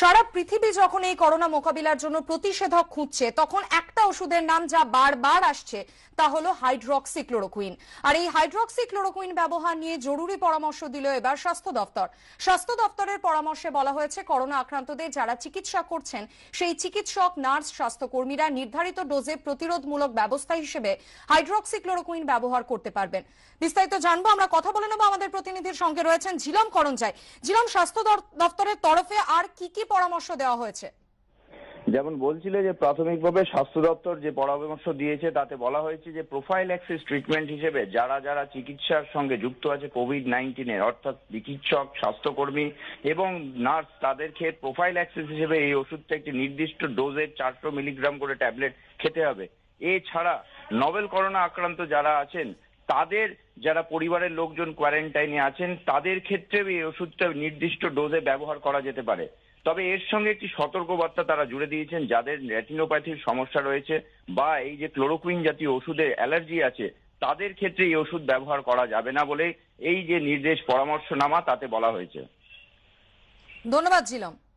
সারা পৃথিবী যখন এই করোনা মোকাবিলার জন্য প্রতিষেধক খুঁজছে তখন একটা ওষুধের নাম যা বারবার আসছে তা হলো হাইড্রক্সিক্লোরোকুইন আর এই হাইড্রক্সিক্লোরোকুইন ব্যবহার নিয়ে জরুরি পরামর্শ দিল এবার স্বাস্থ্য দপ্তর স্বাস্থ্য দপ্তরের পরামর্শে বলা হয়েছে করোনা আক্রান্তদের যারা চিকিৎসা করছেন সেই চিকিৎসক নার্স স্বাস্থ্যকর্মীরা নির্ধারিত ডোজে প্রতিরোধমূলক ব্যবস্থা হিসেবে হাইড্রক্সিক্লোরোকুইন ব্যবহার করতে পারবেন বিস্তারিত জানবো আমরা কথা বলে নেব আমাদের প্রতিনিধির সঙ্গে রয়েছেন ঝিলম করঞ্জায় ঝিলম স্বাস্থ্য দপ্তরের তরফে আর কি কি কি পরামর্শ দেওয়া হয়েছে যেমন বলছিলে যে প্রাথমিকভাবে স্বাস্থ্য দপ্তর যে পরামর্শ দিয়েছে তাতে বলা হয়েছে যে প্রোফাইল অ্যাক্সেস ট্রিটমেন্ট হিসেবে যারা যারা চিকিৎসার সঙ্গে যুক্ত আছে কোভিড নাইন্টিনের অর্থাৎ চিকিৎসক স্বাস্থ্যকর্মী এবং নার্স তাদের তাদেরকে প্রোফাইল অ্যাক্সেস হিসেবে এই ওষুধটা একটি নির্দিষ্ট ডোজের চারশো মিলিগ্রাম করে ট্যাবলেট খেতে হবে এছাড়া নভেল করোনা আক্রান্ত যারা আছেন তাদের যারা পরিবারের লোকজন কোয়ারেন্টাইনে আছেন তাদের ক্ষেত্রেও এই ওষুধটা নির্দিষ্ট ডোজে ব্যবহার করা যেতে পারে তবে এর সঙ্গে একটি সতর্কবার্তা তারা জুড়ে দিয়েছেন যাদের রেটিনোপ্যাথির সমস্যা রয়েছে বা এই যে ক্লোরোকুইন জাতীয় ওষুধে অ্যালার্জি আছে তাদের ক্ষেত্রে এই ওষুধ ব্যবহার করা যাবে না বলে এই যে নির্দেশ পরামর্শনামা তাতে বলা হয়েছে ধন্যবাদ